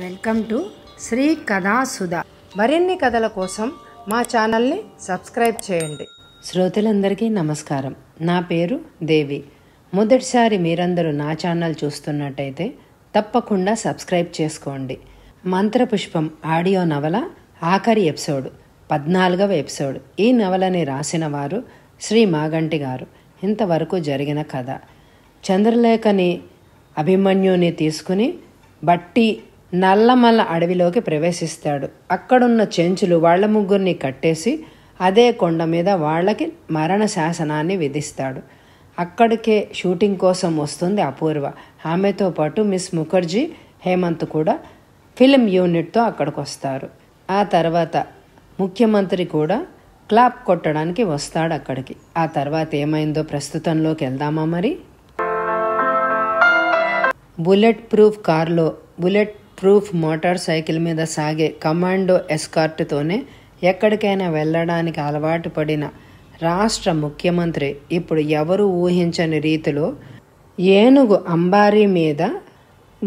welcome to Shri కథాసుధ మరిన్ని కథల కోసం మా ఛానల్ని సబ్స్క్రైబ్ చేయండి శ్రోతలందరికీ నమస్కారం నా పేరు దేవి మొదటిసారి మీరందరూ నా ఛానల్ చూస్తున్నట్టయితే తప్పకుండా సబ్స్క్రైబ్ చేసుకోండి మంత్రపుష్పం ఆడియో నవల ఆఖరి ఎపిసోడ్ పద్నాలుగవ ఎపిసోడ్ ఈ నవలని రాసిన వారు శ్రీ మాగంటి గారు ఇంతవరకు జరిగిన కథ చంద్రలేఖని అభిమన్యుని తీసుకుని బట్టి నల్లమల్ల అడవిలోకి ప్రవేశిస్తాడు అక్కడున్న చెంచులు వాళ్ల ముగ్గురిని కట్టేసి అదే కొండ మీద వాళ్ళకి మరణ శాసనాన్ని విధిస్తాడు అక్కడికే షూటింగ్ కోసం వస్తుంది అపూర్వ ఆమెతో పాటు మిస్ ముఖర్జీ హేమంత్ కూడా ఫిలిం యూనిట్తో అక్కడికి వస్తారు ఆ తర్వాత ముఖ్యమంత్రి కూడా క్లాప్ కొట్టడానికి వస్తాడు అక్కడికి ఆ తర్వాత ఏమైందో ప్రస్తుతంలోకి వెళ్దామా మరి బుల్లెట్ ప్రూఫ్ కార్లో బుల్లెట్ ప్రూఫ్ మోటార్ సైకిల్ మీద సాగే కమాండో ఎస్కార్ట్తోనే ఎక్కడికైనా వెళ్ళడానికి అలవాటు పడిన రాష్ట్ర ముఖ్యమంత్రి ఇప్పుడు ఎవరు ఊహించని రీతిలో ఏనుగు అంబారీ మీద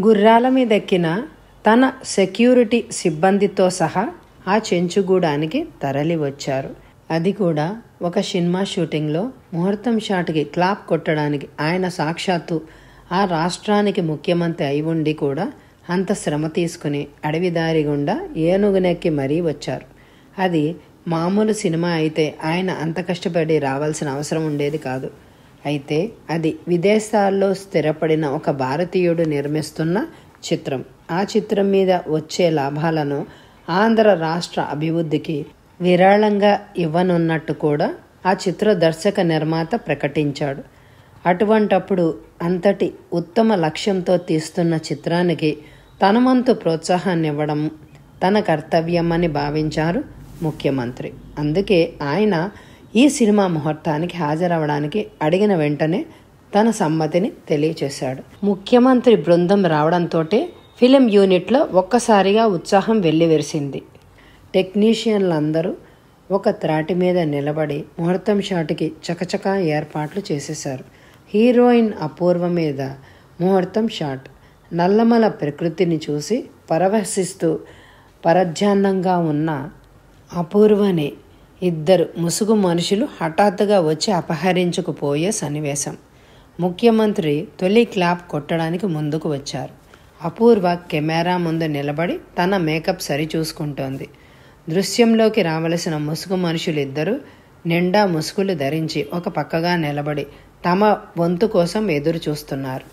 గుర్రాల మీద ఎక్కిన తన సెక్యూరిటీ సిబ్బందితో సహా ఆ చెంచుగూడానికి తరలి వచ్చారు అది కూడా ఒక సినిమా షూటింగ్లో ముహూర్తం షాట్కి క్లాప్ కొట్టడానికి ఆయన సాక్షాత్తు ఆ రాష్ట్రానికి ముఖ్యమంత్రి అయి ఉండి కూడా అంత శ్రమ తీసుకుని అడవి దారి గుండా ఏనుగునెక్కి మరీ వచ్చారు అది మామూలు సినిమా అయితే ఆయన అంత కష్టపడి రావాల్సిన అవసరం ఉండేది కాదు అయితే అది విదేశాల్లో స్థిరపడిన ఒక భారతీయుడు నిర్మిస్తున్న చిత్రం ఆ చిత్రం మీద వచ్చే లాభాలను ఆంధ్ర రాష్ట్ర అభివృద్ధికి విరాళంగా ఇవ్వనున్నట్టు కూడా ఆ చిత్ర దర్శక నిర్మాత ప్రకటించాడు అటువంటప్పుడు అంతటి ఉత్తమ లక్ష్యంతో తీస్తున్న చిత్రానికి తనమంతు ప్రోత్సాహాన్ని ఇవ్వడం తన కర్తవ్యమని భావించారు ముఖ్యమంత్రి అందుకే ఆయన ఈ సినిమా ముహూర్తానికి హాజరవడానికి అడిగిన వెంటనే తన సమ్మతిని తెలియచేశాడు ముఖ్యమంత్రి బృందం రావడంతో ఫిలిం యూనిట్లో ఒక్కసారిగా ఉత్సాహం వెల్లివెరిసింది టెక్నీషియన్లందరూ ఒక త్రాటి మీద నిలబడి ముహూర్తం షాటుకి చకచకా ఏర్పాట్లు చేసేశారు హీరోయిన్ అపూర్వ మీద ముహూర్తం షాట్ నల్లమల ప్రకృతిని చూసి పరవశిస్తూ పరధ్యాన్నంగా ఉన్న అపూర్వని ఇద్దరు ముసుగు మనుషులు హఠాత్తుగా వచ్చి అపహరించుకుపోయే సన్నివేశం ముఖ్యమంత్రి తొలి క్లాప్ కొట్టడానికి ముందుకు వచ్చారు అపూర్వ కెమెరా ముందు నిలబడి తన మేకప్ సరిచూసుకుంటోంది దృశ్యంలోకి రావలసిన ముసుగు మనుషులిద్దరూ నిండా ముసుగులు ధరించి ఒక పక్కగా నిలబడి తమ వంతు కోసం ఎదురు చూస్తున్నారు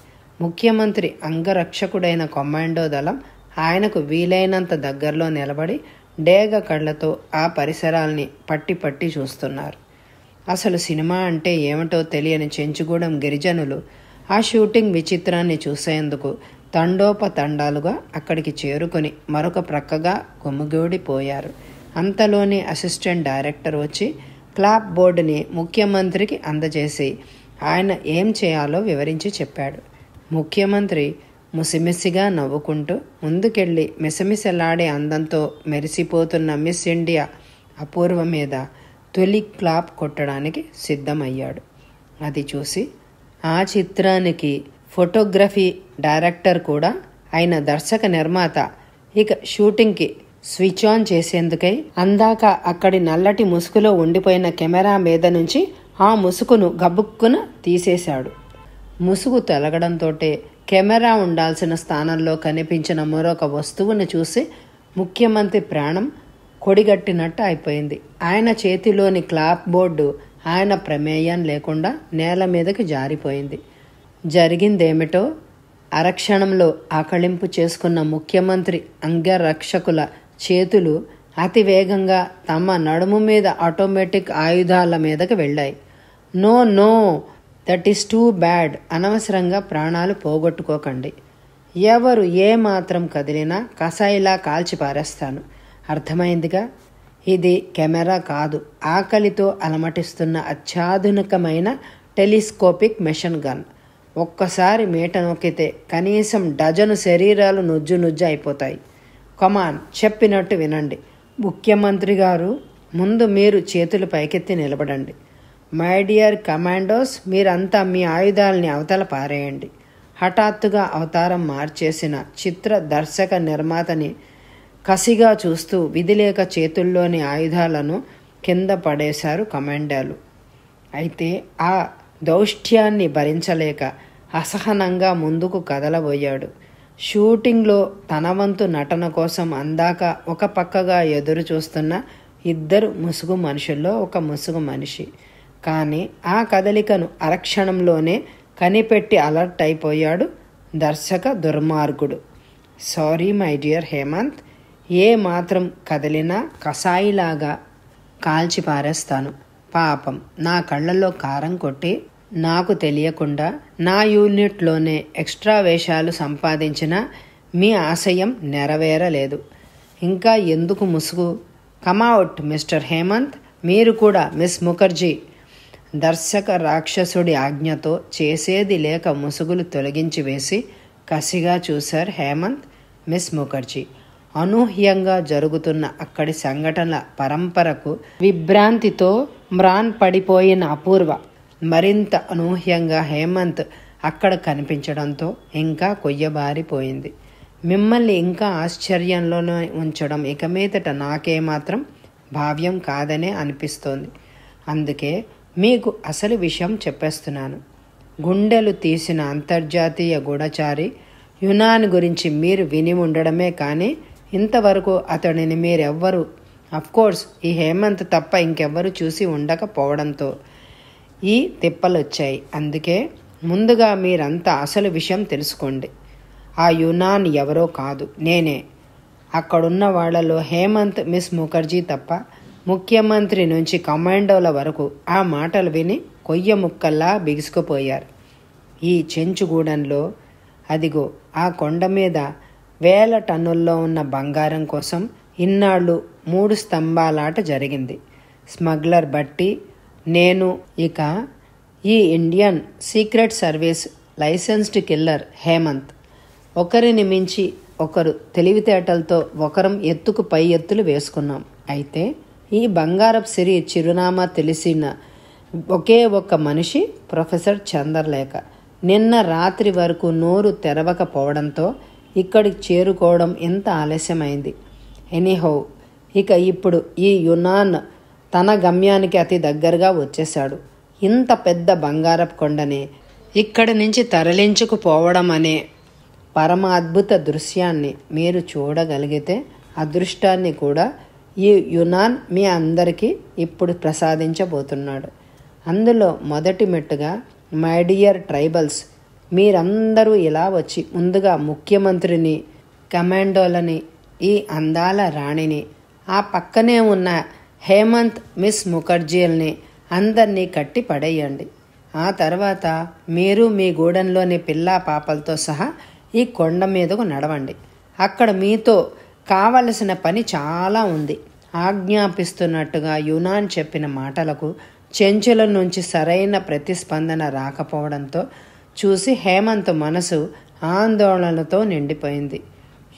ముఖ్యమంత్రి అంగరక్షకుడైన కొమాండో దళం ఆయనకు వీలైనంత దగ్గరలో నిలబడి డేగ కళ్ళతో ఆ పరిసరాల్ని పట్టి పట్టి చూస్తున్నారు అసలు సినిమా అంటే ఏమిటో తెలియని చెంచుగూడెం గిరిజనులు ఆ షూటింగ్ విచిత్రాన్ని చూసేందుకు తండోపతండాలుగా అక్కడికి చేరుకొని మరొక ప్రక్కగా గుమ్మగూడిపోయారు అంతలోనే అసిస్టెంట్ డైరెక్టర్ వచ్చి క్లాప్ బోర్డుని ముఖ్యమంత్రికి అందజేసి ఆయన ఏం చేయాలో వివరించి చెప్పాడు ముఖ్యమంత్రి ముసిమిసిగా నవ్వుకుంటూ ముందుకెళ్ళి మిసమిసలాడే అందంతో మెరిసిపోతున్న మిస్ ఇండియా అపూర్వ మీద తొలి క్లాప్ కొట్టడానికి సిద్ధమయ్యాడు అది చూసి ఆ చిత్రానికి ఫోటోగ్రఫీ డైరెక్టర్ కూడా అయిన దర్శక నిర్మాత ఇక షూటింగ్కి స్విచ్ ఆన్ చేసేందుకై అందాక అక్కడి నల్లటి ముసుగులో ఉండిపోయిన కెమెరా మీద నుంచి ఆ ముసుగును గబుక్కున తీసేశాడు ముసుగు తొలగడంతోటే కెమెరా ఉండాల్సిన స్థానంలో కనిపించిన మరొక వస్తువును చూసి ముఖ్యమంత్రి ప్రాణం కొడిగట్టినట్టు అయిపోయింది ఆయన చేతిలోని క్లాప్ బోర్డు ఆయన ప్రమేయం లేకుండా నేల మీదకి జారిపోయింది జరిగిందేమిటో అరక్షణంలో ఆకళింపు చేసుకున్న ముఖ్యమంత్రి అంగరక్షకుల చేతులు అతివేగంగా తమ నడుము మీద ఆటోమేటిక్ ఆయుధాల మీదకి వెళ్ళాయి no no that is too bad అనవసరంగా ప్రాణాలు పోగొట్టుకోకండి ఎవరు ఏ మాత్రం కదిలినా కసాయిలా కాల్చి పారేస్తాను అర్థమైందిగా ఇది కెమెరా కాదు ఆకలితో అలమటిస్తున్న అత్యాధునికమైన టెలిస్కోపిక్ మెషిన్ గన్ ఒక్కసారి మేట నొక్కితే కనీసం డజను శరీరాలు నుజ్జు నుజ్జు అయిపోతాయి కమాన్ చెప్పినట్టు వినండి ముఖ్యమంత్రి గారు ముందు మీరు చేతులు పైకెత్తి నిలబడండి మై డియర్ కమాండోస్ మీరంతా మీ ఆయుధాలని అవతల పారేయండి హఠాత్తుగా అవతారం మార్చేసిన చిత్ర దర్శక నిర్మాతని కసిగా చూస్తూ విధిలేక చేతుల్లోని ఆయుధాలను కింద పడేశారు కమాండర్లు అయితే ఆ దౌష్ట్యాన్ని భరించలేక అసహనంగా ముందుకు కదలబోయాడు షూటింగ్లో తన వంతు నటన కోసం అందాక ఒక పక్కగా ఎదురు చూస్తున్న ఇద్దరు ముసుగు మనుషుల్లో ఒక ముసుగు మనిషి కానీ ఆ కదలికను అరక్షణంలోనే కనిపెట్టి అలర్ట్ అయిపోయాడు దర్శక దుర్మార్గుడు సారీ మై డియర్ హేమంత్ ఏ మాత్రం కదిలినా కషాయిలాగా కాల్చి పారేస్తాను పాపం నా కళ్ళల్లో కారం కొట్టి నాకు తెలియకుండా నా యూనిట్లోనే ఎక్స్ట్రా వేషాలు సంపాదించిన మీ ఆశయం నెరవేరలేదు ఇంకా ఎందుకు ముసుగు కమౌట్ మిస్టర్ హేమంత్ మీరు కూడా మిస్ ముఖర్జీ దర్శక రాక్షసుడి ఆజ్ఞతో చేసేది లేక ముసుగులు తొలగించి వేసి కసిగా చూశారు హేమంత్ మిస్ ముఖర్జీ అనూహ్యంగా జరుగుతున్న అక్కడి సంఘటనల పరంపరకు విభ్రాంతితో మ్రాన్ పడిపోయిన అపూర్వ మరింత అనూహ్యంగా హేమంత్ అక్కడ కనిపించడంతో ఇంకా కొయ్యబారిపోయింది మిమ్మల్ని ఇంకా ఆశ్చర్యంలోనే ఉంచడం ఇక మీదట నాకేమాత్రం భావ్యం కాదనే అనిపిస్తోంది అందుకే మీకు అసలు విషయం చెప్పేస్తున్నాను గుండెలు తీసిన అంతర్జాతీయ గూఢచారి యునాన్ గురించి మీరు విని ఉండడమే కానీ ఇంతవరకు అతడిని మీరెవ్వరు అఫ్కోర్స్ ఈ హేమంత్ తప్ప ఇంకెవ్వరు చూసి ఉండకపోవడంతో ఈ తిప్పలొచ్చాయి అందుకే ముందుగా మీరంతా అసలు విషయం తెలుసుకోండి ఆ యునాన్ ఎవరో కాదు నేనే అక్కడున్న వాళ్లలో హేమంత్ మిస్ ముఖర్జీ తప్ప ముఖ్యమంత్రి నుంచి కమాండోల వరకు ఆ మాటలు విని కొయ్య ముక్కల్లా బిగుసుకుపోయారు ఈ చెంచుగూడెంలో అదిగో ఆ కొండ మీద వేల టన్నుల్లో ఉన్న బంగారం కోసం ఇన్నాళ్ళు మూడు స్తంభాలాట జరిగింది స్మగ్లర్ బట్టి నేను ఇక ఈ Indian secret service licensed killer Hemanth ఒకరిని మించి ఒకరు తెలివితేటలతో ఒకరం ఎత్తుకు పై ఎత్తులు వేసుకున్నాం అయితే ఈ బంగారపు సిరి చిరునామా తెలిసిన ఒకే ఒక్క మనిషి ప్రొఫెసర్ చందర్లేఖ నిన్న రాత్రి వరకు నోరు తెరవకపోవడంతో ఇక్కడికి చేరుకోవడం ఎంత ఆలస్యమైంది ఎనీహౌ ఇక ఇప్పుడు ఈ యునాన్ తన గమ్యానికి అతి దగ్గరగా వచ్చేశాడు ఇంత పెద్ద బంగారపు కొండని ఇక్కడి నుంచి తరలించుకుపోవడం అనే పరమ అద్భుత దృశ్యాన్ని మీరు చూడగలిగితే అదృష్టాన్ని కూడా ఈ యునాన్ మీ అందరికీ ఇప్పుడు ప్రసాదించబోతున్నాడు అందులో మొదటి మెట్టుగా మై డియర్ ట్రైబల్స్ మీరందరూ ఇలా వచ్చి ముందుగా ముఖ్యమంత్రిని కమాండోలని ఈ అందాల రాణిని ఆ పక్కనే ఉన్న హేమంత్ మిస్ ముఖర్జీల్ని అందరినీ కట్టి పడేయండి ఆ తర్వాత మీరు మీ గూడెంలోని పిల్లా పాపలతో సహా ఈ కొండ మీదకు నడవండి అక్కడ మీతో కావలసిన పని చాలా ఉంది ఆజ్ఞాపిస్తున్నట్టుగా యునాన్ చెప్పిన మాటలకు చెంచుల నుంచి సరైన ప్రతిస్పందన రాకపోవడంతో చూసి హేమంత్ మనసు ఆందోళనలతో నిండిపోయింది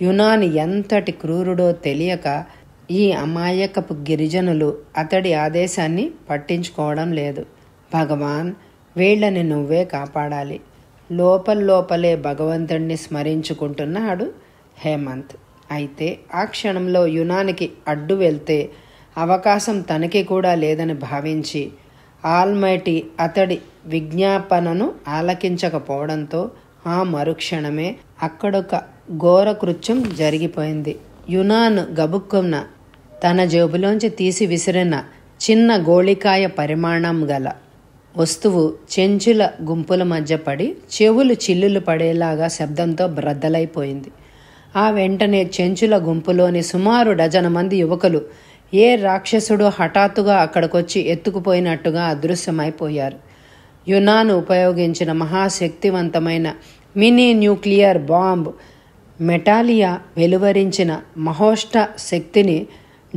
యునాన్ ఎంతటి క్రూరుడో తెలియక ఈ అమాయకపు గిరిజనులు అతడి ఆదేశాన్ని పట్టించుకోవడం లేదు భగవాన్ వీళ్ళని నువ్వే కాపాడాలి లోపల్లోపలే భగవంతుణ్ణి స్మరించుకుంటున్నాడు హేమంత్ అయితే ఆ క్షణంలో యునానికి అడ్డు వెళ్తే అవకాశం తనకి కూడా లేదని భావించి ఆల్మైటి అతడి విజ్ఞాపనను ఆలకించకపోవడంతో ఆ మరుక్షణమే అక్కడొక ఘోరకృత్యం జరిగిపోయింది యునాన్ గబుక్కున్న తన జేబులోంచి తీసి విసిరిన చిన్న గోళికాయ పరిమాణం గల వస్తువు చెంచుల గుంపుల మధ్య పడి చెవులు చిల్లులు పడేలాగా శబ్దంతో బ్రద్దలైపోయింది ఆ వెంటనే చెంచుల గుంపులోని సుమారు డజన మంది యువకులు ఏ రాక్షసుడు హఠాత్తుగా అక్కడికొచ్చి ఎత్తుకుపోయినట్టుగా అదృశ్యమైపోయారు యునాన్ ఉపయోగించిన మహాశక్తివంతమైన మినీ న్యూక్లియర్ బాంబ్ మెటాలియా వెలువరించిన మహోష్ట శక్తిని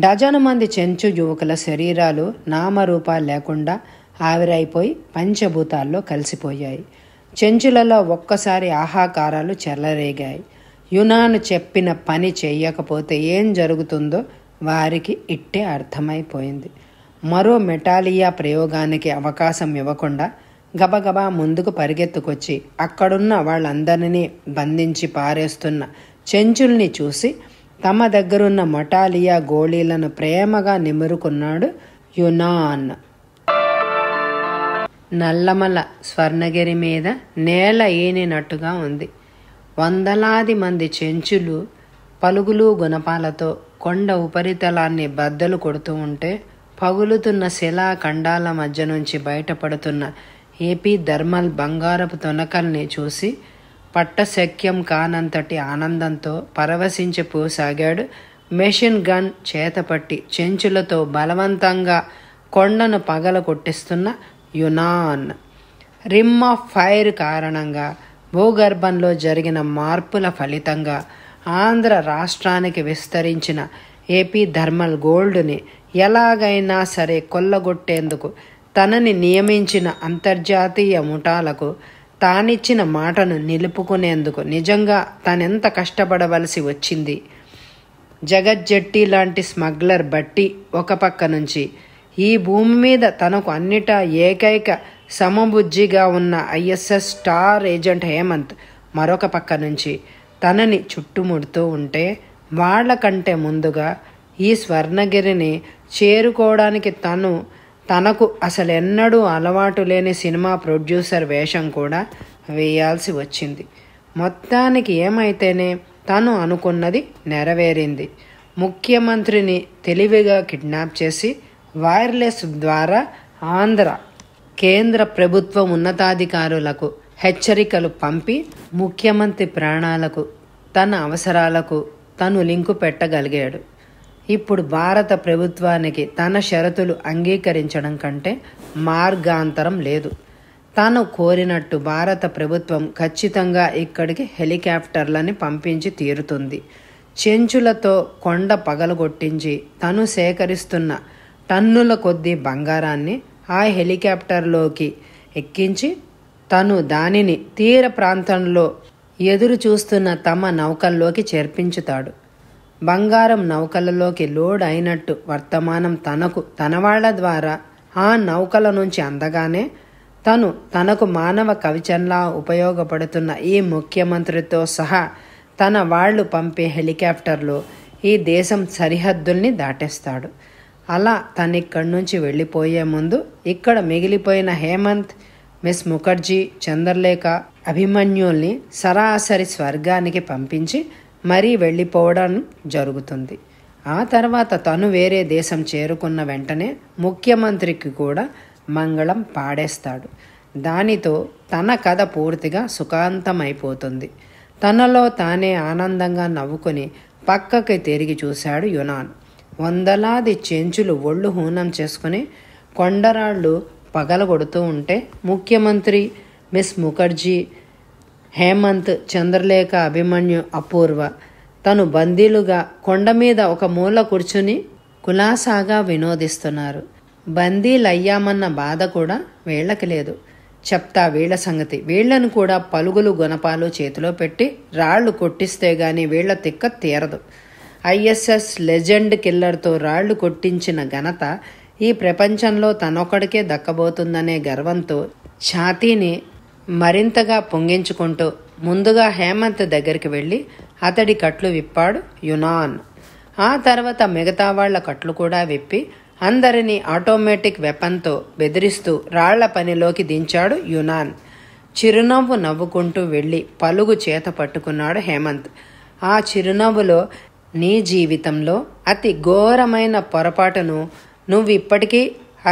డజను మంది చెంచు యువకుల శరీరాలు నామరూపాలు లేకుండా ఆవిరైపోయి పంచభూతాల్లో కలిసిపోయాయి చెంచులలో ఒక్కసారి ఆహాకారాలు చెల్లరేగాయి యునాను చెప్పిన పని చేయకపోతే ఏం జరుగుతుందో వారికి ఇట్టే అర్థమైపోయింది మరో మెటాలియా ప్రయోగానికి అవకాశం ఇవ్వకుండా గబగబా ముందుకు పరిగెత్తుకొచ్చి అక్కడున్న వాళ్ళందరినీ బంధించి పారేస్తున్న చెంచుల్ని చూసి తమ దగ్గరున్న మొటాలియా గోళీలను ప్రేమగా నిమురుకున్నాడు యునాన్ నల్లమల స్వర్ణగిరి మీద నేల ఈనినట్టుగా ఉంది వందలాది మంది చెంచులు పలుగులు గుణపాలతో కొండ ఉపరితలాన్ని బద్దలు కొడుతూ ఉంటే పగులుతున్న శిలా ఖండాల మధ్య నుంచి బయటపడుతున్న ఏపీ ధర్మల్ బంగారపు తొనకల్ని చూసి పట్టశక్యం కానంతటి ఆనందంతో పరవశించి పోసాగాడు మెషిన్ గన్ చేతపట్టి చెంచులతో బలవంతంగా కొండను పగల కొట్టిస్తున్న యునాన్ రిమ్ ఆఫ్ ఫైర్ కారణంగా భూగర్భంలో జరిగిన మార్పుల ఫలితంగా ఆంధ్ర రాష్ట్రానికి విస్తరించిన ఏపీ థర్మల్ గోల్డ్ని ఎలాగైనా సరే కొల్లగొట్టేందుకు తనని నియమించిన అంతర్జాతీయ ముఠాలకు తానిచ్చిన మాటను నిలుపుకునేందుకు నిజంగా తనెంత కష్టపడవలసి వచ్చింది జగజ్జట్టి లాంటి స్మగ్లర్ బట్టి ఒక పక్క నుంచి ఈ భూమి మీద తనకు అన్నిటా ఏకైక సమబుజ్జిగా ఉన్న ఐఎస్ఎస్ స్టార్ ఏజెంట్ హేమంత్ మరొక పక్క నుంచి తనని చుట్టుముడుతూ ఉంటే కంటే ముందుగా ఈ స్వర్ణగిరిని చేరుకోవడానికి తను తనకు అసలెన్నడూ అలవాటు లేని సినిమా ప్రొడ్యూసర్ వేషం కూడా వేయాల్సి వచ్చింది మొత్తానికి ఏమైతేనే తను అనుకున్నది నెరవేరింది ముఖ్యమంత్రిని తెలివిగా కిడ్నాప్ చేసి వైర్లెస్ ద్వారా ఆంధ్ర కేంద్ర ప్రభుత్వ ఉన్నతాధికారులకు హెచ్చరికలు పంపి ముఖ్యమంత్రి ప్రాణాలకు తన అవసరాలకు తను లింకు పెట్టగలిగాడు ఇప్పుడు భారత ప్రభుత్వానికి తన షరతులు అంగీకరించడం కంటే మార్గాంతరం లేదు తను కోరినట్టు భారత ప్రభుత్వం ఖచ్చితంగా ఇక్కడికి హెలికాప్టర్లని పంపించి తీరుతుంది చెంచులతో కొండ పగలగొట్టించి తను సేకరిస్తున్న టన్నుల కొద్దీ బంగారాన్ని ఆ హెలికాప్టర్లోకి ఎక్కించి తను దానిని తీర ప్రాంతంలో ఎదురు చూస్తున్న తమ నౌకల్లోకి చేర్పించుతాడు బంగారం నౌకలలోకి లోడ్ అయినట్టు వర్తమానం తనకు తనవాళ్ల ద్వారా ఆ నౌకల నుంచి అందగానే తను తనకు మానవ కవిచంలా ఉపయోగపడుతున్న ఈ ముఖ్యమంత్రితో సహా తన వాళ్ళు పంపే హెలికాప్టర్లో ఈ దేశం సరిహద్దుల్ని దాటేస్తాడు అలా తను ఇక్కడి నుంచి వెళ్ళిపోయే ముందు ఇక్కడ మిగిలిపోయిన హేమంత్ మిస్ ముఖర్జీ చంద్రలేఖ అభిమన్యుల్ని సరాసరి స్వర్గానికి పంపించి మరీ వెళ్ళిపోవడం జరుగుతుంది ఆ తర్వాత తను వేరే దేశం చేరుకున్న వెంటనే ముఖ్యమంత్రికి కూడా మంగళం పాడేస్తాడు దానితో తన కథ పూర్తిగా సుఖాంతమైపోతుంది తనలో తానే ఆనందంగా నవ్వుకొని పక్కకి తిరిగి చూశాడు యునాన్ వందలాది చెంచులు ఒళ్ళు హూనం చేసుకుని కొండరాళ్ళు పగలగొడుతూ ఉంటే ముఖ్యమంత్రి మిస్ ముఖర్జీ హేమంత్ చంద్రలేఖ అభిమన్యు అపూర్వ తను బందీలుగా కొండ మీద ఒక మూల కూర్చుని కులాసాగా వినోదిస్తున్నారు బందీలయ్యామన్న బాధ కూడా వీళ్ళకి లేదు చెప్తా వీళ్ల సంగతి వీళ్లను కూడా పలుగులు గుణపాలు చేతిలో పెట్టి రాళ్లు కొట్టిస్తే గాని వీళ్ల తిక్క తీరదు ఐఎస్ఎస్ లెజెండ్ కిల్లర్తో రాళ్లు కొట్టించిన ఘనత ఈ ప్రపంచంలో తనొక్కడికే దక్కబోతుందనే గర్వంతో ఛాతీని మరింతగా పొంగించుకుంటూ ముందుగా హేమంత్ దగ్గరికి వెళ్ళి అతడి కట్లు విప్పాడు యునాన్ ఆ తర్వాత మిగతా వాళ్ల కట్లు కూడా విప్పి అందరినీ ఆటోమేటిక్ వెపన్తో బెదిరిస్తూ రాళ్ల పనిలోకి దించాడు యునాన్ చిరునవ్వు నవ్వుకుంటూ వెళ్ళి పలుగు చేత పట్టుకున్నాడు హేమంత్ ఆ చిరునవ్వులో నీ జీవితంలో అతి ఘోరమైన పొరపాటును నువ్వు ఇప్పటికీ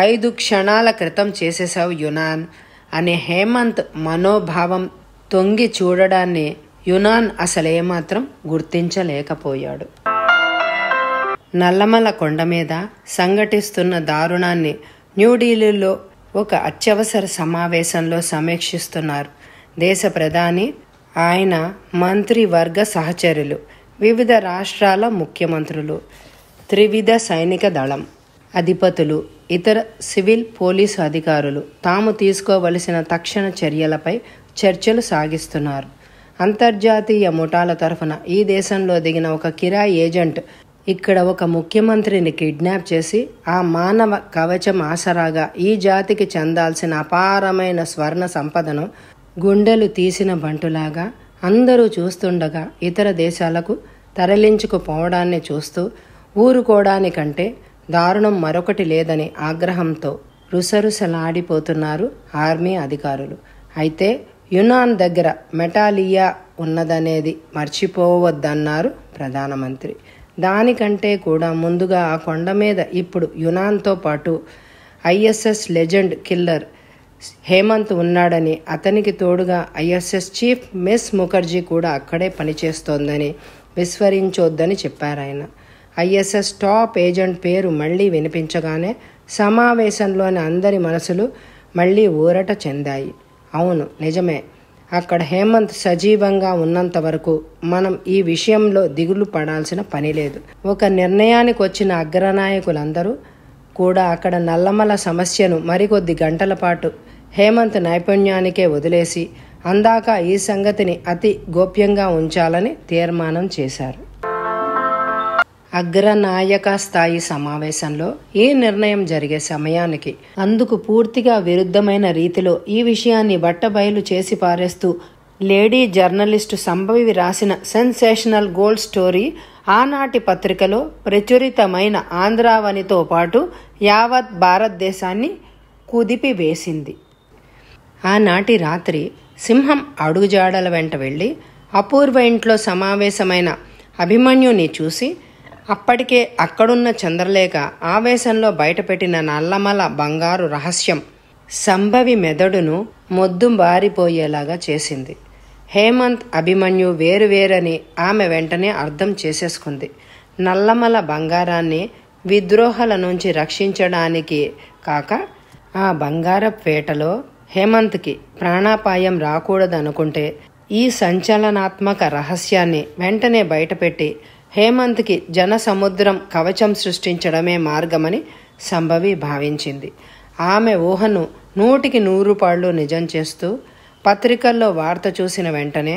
ఐదు క్షణాల క్రితం చేసేసావు యునాన్ అనే హేమంత్ మనోభావం తొంగి చూడడాన్ని యునాన్ అసలేమాత్రం గుర్తించలేకపోయాడు నల్లమల కొండ మీద సంఘటిస్తున్న దారుణాన్ని న్యూఢిల్లీలో ఒక అత్యవసర సమావేశంలో సమీక్షిస్తున్నారు దేశ ప్రధాని ఆయన మంత్రివర్గ సహచరులు వివిధ రాష్ట్రాల ముఖ్యమంత్రులు త్రివిధ సైనిక దళం అధిపతులు ఇతర సివిల్ పోలీసు అధికారులు తాము తీసుకోవలసిన తక్షణ చర్యలపై చర్చలు సాగిస్తున్నారు అంతర్జాతీయ ముఠాల తరఫున ఈ దేశంలో దిగిన ఒక కిరాయి ఏజెంట్ ఇక్కడ ఒక ముఖ్యమంత్రిని కిడ్నాప్ చేసి ఆ మానవ కవచం ఆసరాగా ఈ జాతికి చెందాల్సిన అపారమైన స్వర్ణ సంపదను గుండెలు తీసిన బంటులాగా అందరూ చూస్తుండగా ఇతర దేశాలకు తరలించుకుపోవడాన్ని చూస్తూ ఊరుకోవడానికంటే దారుణం మరొకటి లేదని ఆగ్రహంతో రుసరుసలాడిపోతున్నారు ఆర్మీ అధికారులు అయితే యునాన్ దగ్గర మెటాలియా ఉన్నదనేది మర్చిపోవద్దన్నారు ప్రధానమంత్రి దానికంటే కూడా ముందుగా ఆ కొండ మీద ఇప్పుడు యునాన్తో పాటు ఐఎస్ఎస్ లెజెండ్ కిల్లర్ హేమంత్ ఉన్నాడని అతనికి తోడుగా ఐఎస్ఎస్ చీఫ్ మిస్ ముఖర్జీ కూడా అక్కడే పనిచేస్తోందని విస్మరించొద్దని చెప్పారాయన ఐఎస్ఎస్ టాప్ ఏజెంట్ పేరు మళ్లీ వినిపించగానే సమావేశంలోని అందరి మనసులు మళ్లీ ఊరట చెందాయి అవును నిజమే అక్కడ హేమంత్ సజీవంగా ఉన్నంత వరకు మనం ఈ విషయంలో దిగులు పడాల్సిన పని లేదు ఒక నిర్ణయానికి వచ్చిన అగ్రనాయకులందరూ కూడా అక్కడ నల్లమల సమస్యను మరికొద్ది గంటల పాటు హేమంత్ నైపుణ్యానికే వదిలేసి అందాక ఈ సంగతిని అతి గోప్యంగా ఉంచాలని తీర్మానం చేశారు అగ్రనాయక స్థాయి సమావేశంలో ఈ నిర్ణయం జరిగే సమయానికి అందుకు పూర్తిగా విరుద్ధమైన రీతిలో ఈ విషయాన్ని బట్టబయలు చేసి పారేస్తూ లేడీ జర్నలిస్టు సంభవి రాసిన సెన్సేషనల్ గోల్డ్ స్టోరీ ఆనాటి పత్రికలో ప్రచురితమైన ఆంధ్రావనితో పాటు యావత్ భారతదేశాన్ని కుదిపివేసింది ఆనాటి రాత్రి సింహం అడుగుజాడల వెంట వెళ్ళి అపూర్వ ఇంట్లో సమావేశమైన అభిమన్యుని చూసి అప్పటికే అక్కడున్న చంద్రలేఖ ఆవేశంలో బయటపెట్టిన నల్లమల బంగారు రహస్యం సంభవి మెదడును మొద్దుబారిపోయేలాగా చేసింది హేమంత్ అభిమన్యు వేరువేరని ఆమె వెంటనే అర్థం చేసేసుకుంది నల్లమల బంగారాన్ని విద్రోహాల నుంచి రక్షించడానికి కాక ఆ బంగారపేటలో హేమంత్కి ప్రాణాపాయం రాకూడదనుకుంటే ఈ సంచలనాత్మక రహస్యాన్ని వెంటనే బయటపెట్టి హేమంత్కి జనసముద్రం కవచం సృష్టించడమే మార్గమని సంభవి భావించింది ఆమె ఊహను నూటికి నూరు పాళ్ళు నిజం చేస్తూ పత్రికల్లో వార్త చూసిన వెంటనే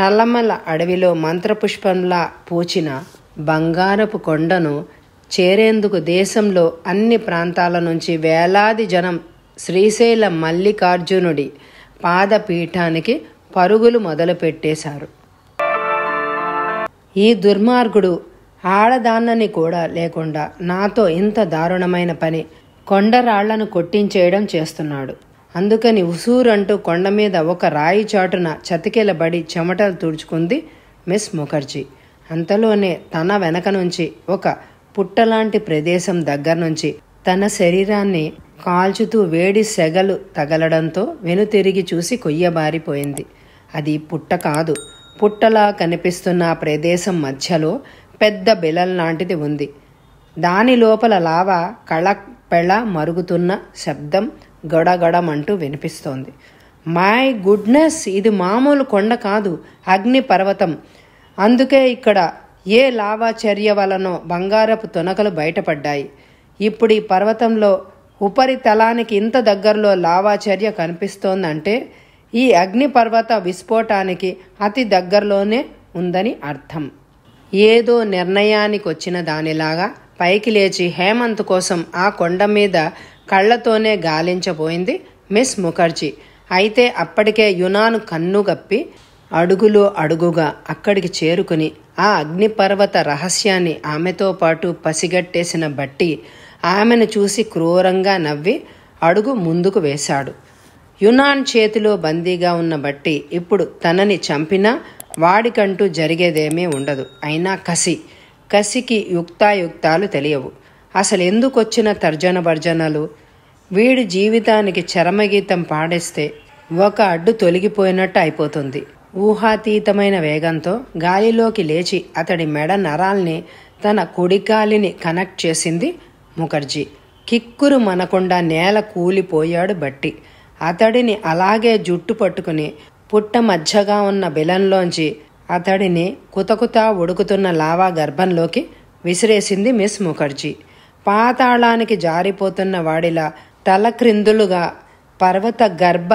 నల్లమల్ల అడవిలో మంత్రపుష్పంలా పూచిన బంగారపు కొండను చేరేందుకు దేశంలో అన్ని ప్రాంతాల నుంచి వేలాది జనం శ్రీశైల మల్లికార్జునుడి పాదపీఠానికి పరుగులు మొదలుపెట్టేశారు ఈ దుర్మార్గుడు ఆడదాన్నని కూడా లేకుండా నాతో ఇంత దారుణమైన పని కొండరాళ్లను కొట్టించేయడం చేస్తున్నాడు అందుకని ఉసూరంటూ కొండ మీద ఒక రాయి చాటున చతికెలబడి చెమటలు తుడుచుకుంది మిస్ ముఖర్జీ అంతలోనే తన వెనక నుంచి ఒక పుట్టలాంటి ప్రదేశం దగ్గర నుంచి తన శరీరాన్ని కాల్చుతూ వేడి సెగలు తగలడంతో వెనుతిరిగి చూసి కొయ్యబారిపోయింది అది పుట్ట కాదు పుట్టలా కనిపిస్తున్న ప్రదేశం మధ్యలో పెద్ద బిలల్ లాంటిది ఉంది దాని లోపల లావా కళ పెళ మరుగుతున్న శబ్దం గడగడమంటూ వినిపిస్తోంది మై గుడ్నెస్ ఇది మామూలు కొండ కాదు అగ్ని పర్వతం అందుకే ఇక్కడ ఏ లావా చర్య వలనో బంగారపు తునకలు బయటపడ్డాయి ఇప్పుడు ఈ పర్వతంలో ఉపరితలానికి ఇంత దగ్గరలో లావాచర్య కనిపిస్తోందంటే ఈ అగ్నిపర్వత విస్ఫోటానికి అతి దగ్గరలోనే ఉందని అర్థం ఏదో నిర్ణయానికి వచ్చిన దానిలాగా పైకి లేచి హేమంత్ కోసం ఆ కొండ మీద కళ్ళతోనే గాలించబోయింది మిస్ ముఖర్జీ అయితే అప్పటికే యునాను కన్నుగప్పి అడుగులో అడుగుగా అక్కడికి చేరుకుని ఆ అగ్నిపర్వత రహస్యాన్ని ఆమెతో పాటు పసిగట్టేసిన బట్టి ఆమెను చూసి క్రూరంగా నవ్వి అడుగు ముందుకు వేశాడు యునాన్ చేతిలో బందీగా ఉన్న బట్టి ఇప్పుడు తనని చంపినా వాడికంటూ జరిగేదేమీ ఉండదు అయినా కసి కసికి యుక్తాయుక్తాలు తెలియవు అసలు ఎందుకొచ్చిన తర్జన భర్జనలు వీడి జీవితానికి చరమగీతం పాడేస్తే ఒక అడ్డు తొలగిపోయినట్టు అయిపోతుంది ఊహాతీతమైన వేగంతో గాలిలోకి లేచి అతడి మెడ నరాల్ని తన కుడికాలిని కనెక్ట్ చేసింది ముఖర్జీ కిక్కురు మనకుండా నేల కూలిపోయాడు బట్టి అతడిని అలాగే జుట్టు పట్టుకుని పుట్ట మధ్యగా ఉన్న బిలంలోంచి అతడిని కుతకుతా ఉడుకుతున్న లావా గర్భంలోకి విసిరేసింది మిస్ ముఖర్జీ పాతాళానికి జారిపోతున్న వాడిలా తలక్రిందులుగా పర్వత గర్భ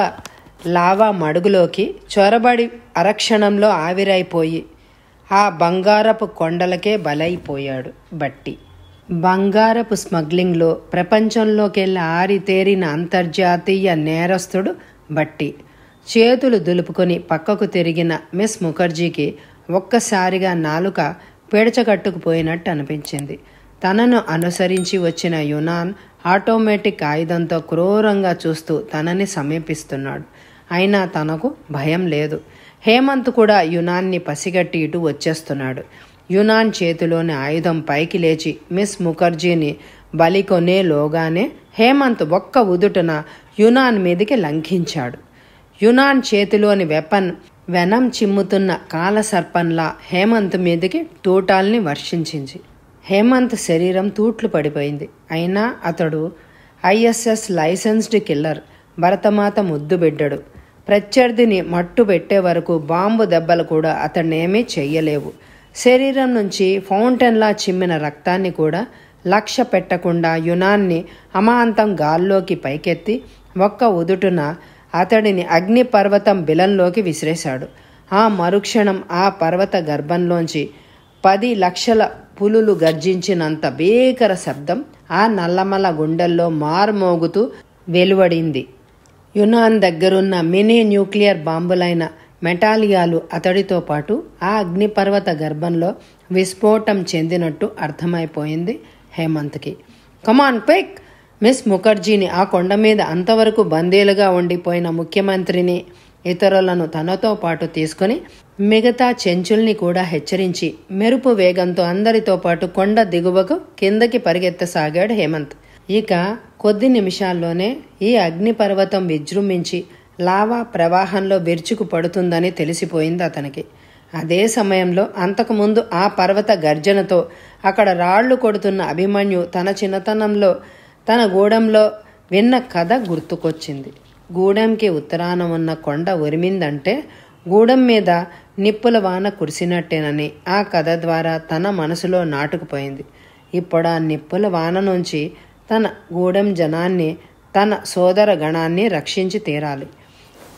లావా మడుగులోకి చొరబడి అరక్షణంలో ఆవిరైపోయి ఆ బంగారపు కొండలకే బలైపోయాడు బట్టి బంగారపు స్మగ్లింగ్లో ప్రపంచంలోకెళ్ళి ఆరితేరిన అంతర్జాతీయ నేరస్తుడు బట్టి చేతులు దులుపుకొని పక్కకు తిరిగిన మిస్ ముఖర్జీకి ఒక్కసారిగా నాలుక పీడచకట్టుకుపోయినట్టు అనిపించింది తనను అనుసరించి వచ్చిన యునాన్ ఆటోమేటిక్ ఆయుధంతో క్రూరంగా చూస్తూ తనని సమీపిస్తున్నాడు అయినా తనకు భయం లేదు హేమంత్ కూడా యునాన్ని పసిగట్టి ఇటు వచ్చేస్తున్నాడు యునాన్ చేతిలోని ఆయుధం పైకి లేచి మిస్ ముఖర్జీని బలికొనేలోగానే హేమంత్ ఒక్క ఉదుటన యునాన్ మీదకి లంఘించాడు యునాన్ చేతిలోని వెపన్ వెనం చిమ్ముతున్న కాలసర్పంలా హేమంత్ మీదకి తూటాల్ని వర్షించింది హేమంత్ శరీరం తూట్లు పడిపోయింది అయినా అతడు ఐఎస్ఎస్ లైసెన్స్డ్ కిల్లర్ భరతమాత ముద్దు బిడ్డడు ప్రత్యర్థిని మట్టు పెట్టే వరకు బాంబు దెబ్బలు కూడా అతన్నేమీ చెయ్యలేవు శరీరం నుంచి ఫౌంటైన్లా చిమ్మిన రక్తాన్ని కూడా లక్ష్య పెట్టకుండా యునాన్ని అమాంతం గాల్లోకి పైకెత్తి ఒక్క ఉదుటున అతడిని అగ్ని పర్వతం బిలంలోకి విసిరేశాడు ఆ మరుక్షణం ఆ పర్వత గర్భంలోంచి పది లక్షల పులులు గర్జించినంత భీకర శబ్దం ఆ నల్లమల గుండెల్లో మారుమోగుతూ వెలువడింది యునాన్ దగ్గరున్న మినీ న్యూక్లియర్ బాంబులైన మెటాలియాలు అతడితో పాటు ఆ అగ్నిపర్వత గర్భంలో విస్ఫోటం చెందినట్టు అర్థమైపోయింది హేమంత్కి కమాన్ పెక్ మిస్ ముఖర్జీని ఆ కొండ మీద అంతవరకు బందీలుగా ఉండిపోయిన ముఖ్యమంత్రిని ఇతరులను తనతో పాటు తీసుకుని మిగతా చెంచుల్ని కూడా హెచ్చరించి మెరుపు వేగంతో అందరితో పాటు కొండ దిగువకు కిందకి పరిగెత్తసాగాడు హేమంత్ ఇక కొద్ది నిమిషాల్లోనే ఈ అగ్నిపర్వతం విజృంభించి లావా ప్రవాహంలో బెర్చుకు పడుతుందని తెలిసిపోయింది అతనికి అదే సమయంలో అంతకుముందు ఆ పర్వత గర్జనతో అక్కడ రాళ్లు కొడుతున్న అభిమన్యు తన చిన్నతనంలో తన గూడెంలో విన్న కథ గుర్తుకొచ్చింది గూడెంకి ఉత్తరాన ఉన్న కొండ ఉరిమిందంటే గూడెం మీద నిప్పుల వాన కురిసినట్టేనని ఆ కథ ద్వారా తన మనసులో నాటుకుపోయింది ఇప్పుడు ఆ నిప్పుల వాన నుంచి తన గూడెం జనాన్ని తన సోదర గణాన్ని రక్షించి తీరాలి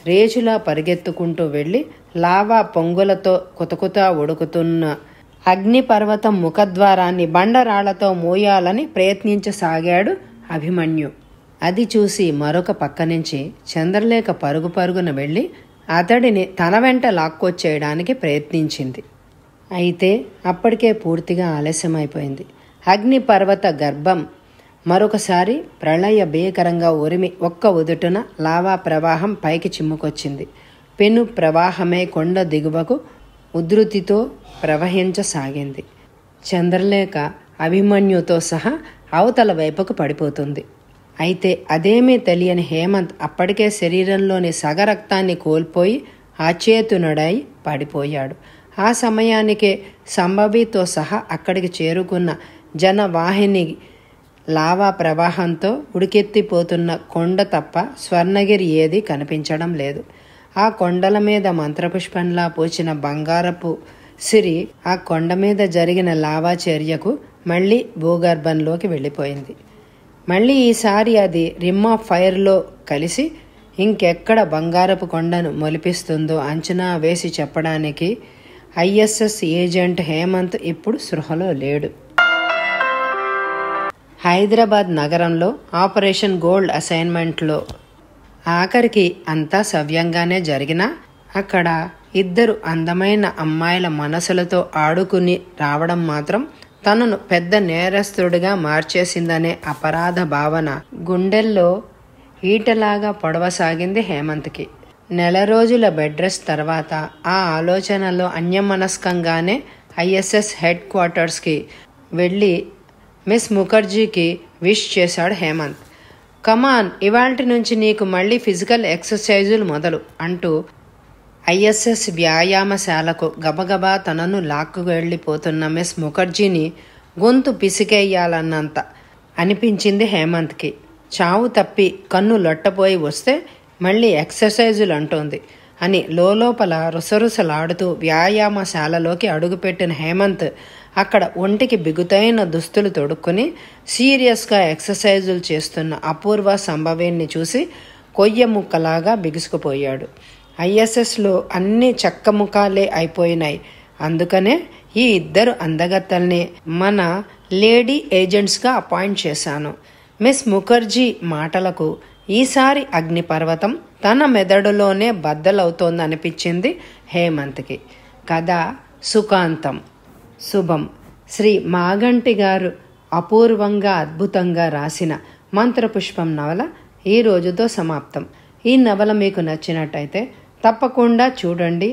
రేజులా పరిగెత్తుకుంటూ వెళ్ళి లావా పొంగులతో కుతకుతా ఉడుకుతున్న అగ్నిపర్వతం ముఖద్వారాన్ని బండరాళ్లతో మోయాలని ప్రయత్నించసాగాడు అభిమన్యు అది చూసి మరొక పక్క నుంచి చంద్రలేఖ పరుగు పరుగున వెళ్ళి అతడిని తన వెంట లాక్కొచ్చేయడానికి ప్రయత్నించింది అయితే అప్పటికే పూర్తిగా ఆలస్యమైపోయింది అగ్నిపర్వత గర్భం మరొకసారి ప్రళయ భీకరంగా ఉరిమి ఒక్క ఉదుటున లావా ప్రవాహం పైకి చిమ్ముకొచ్చింది పెను ప్రవాహమే కొండ దిగువకు ఉధృతితో ప్రవహించసాగింది చంద్రలేఖ అభిమన్యుతో సహా అవతల వైపుకు పడిపోతుంది అయితే అదేమీ తెలియని హేమంత్ అప్పటికే శరీరంలోని సగరక్తాన్ని కోల్పోయి అచేతునుడై పడిపోయాడు ఆ సమయానికే సంభవితో సహా అక్కడికి చేరుకున్న జనవాహిని లావా ప్రవాహంతో ఉడికెత్తిపోతున్న కొండ తప్ప స్వర్ణగిరి ఏది కనిపించడం లేదు ఆ కొండల మీద మంత్రపుష్పంలా పోచిన బంగారపు సిరి ఆ కొండ మీద జరిగిన లావా చర్యకు మళ్ళీ భూగర్భంలోకి వెళ్ళిపోయింది మళ్ళీ ఈసారి అది రిమ్ ఆఫ్ ఫైర్లో కలిసి ఇంకెక్కడ బంగారపు కొండను మొలిపిస్తుందో అంచనా వేసి చెప్పడానికి ఐఎస్ఎస్ ఏజెంట్ హేమంత్ ఇప్పుడు సృహలో లేడు హైదరాబాద్ నగరంలో ఆపరేషన్ గోల్డ్ అసైన్మెంట్లో ఆఖరికి అంతా సవ్యంగానే జరిగినా అక్కడ ఇద్దరు అందమైన అమ్మాయిల మనసులతో ఆడుకుని రావడం మాత్రం తనను పెద్ద నేరస్తుడిగా మార్చేసిందనే అపరాధ భావన గుండెల్లో ఈటలాగా పొడవసాగింది హేమంత్కి నెల రోజుల బెడ్రెస్ తర్వాత ఆ ఆలోచనలో అన్యమనస్కంగానే ఐఎస్ఎస్ హెడ్ క్వార్టర్స్కి వెళ్ళి మిస్ ముఖర్జీకి విష్ చేశాడు హేమంత్ కమాన్ ఇవాంటి నుంచి నీకు మళ్ళీ ఫిజికల్ ఎక్సర్సైజులు మొదలు అంటూ ఐఎస్ఎస్ వ్యాయామశాలకు గబగబా తనను లాక్కు వెళ్ళిపోతున్న మిస్ ముఖర్జీని గొంతు పిసికేయాలన్నంత అనిపించింది హేమంత్కి చావు తప్పి కన్ను లొట్టపోయి వస్తే మళ్ళీ ఎక్సర్సైజులు అంటోంది అని లోపల రుసరుసలాడుతూ వ్యాయామశాలలోకి అడుగుపెట్టిన హేమంత్ అక్కడ ఒంటికి బిగుతైన దుస్తులు తొడుక్కుని సీరియస్గా ఎక్సర్సైజులు చేస్తున్న అపూర్వ సంభవేణ్ణి చూసి కొయ్య ముక్కలాగా బిగుసుకుపోయాడు ఐఎస్ఎస్లో అన్ని చెక్క ముఖాలే అయిపోయినాయి అందుకనే ఈ ఇద్దరు అందగత్తల్ని మన లేడీ ఏజెంట్స్గా అపాయింట్ చేశాను మిస్ ముఖర్జీ మాటలకు ఈసారి అగ్నిపర్వతం తన మెదడులోనే బద్దలవుతోందనిపించింది హేమంత్కి కథ సుకాంతం శుభం శ్రీ మాగంటి గారు అపూర్వంగా అద్భుతంగా రాసిన మంత్రపుష్పం నవల ఈ రోజుతో సమాప్తం ఈ నవల మీకు నచ్చినట్టయితే తప్పకుండా చూడండి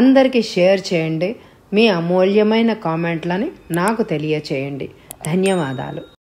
అందరికీ షేర్ చేయండి మీ అమూల్యమైన కామెంట్లని నాకు తెలియచేయండి ధన్యవాదాలు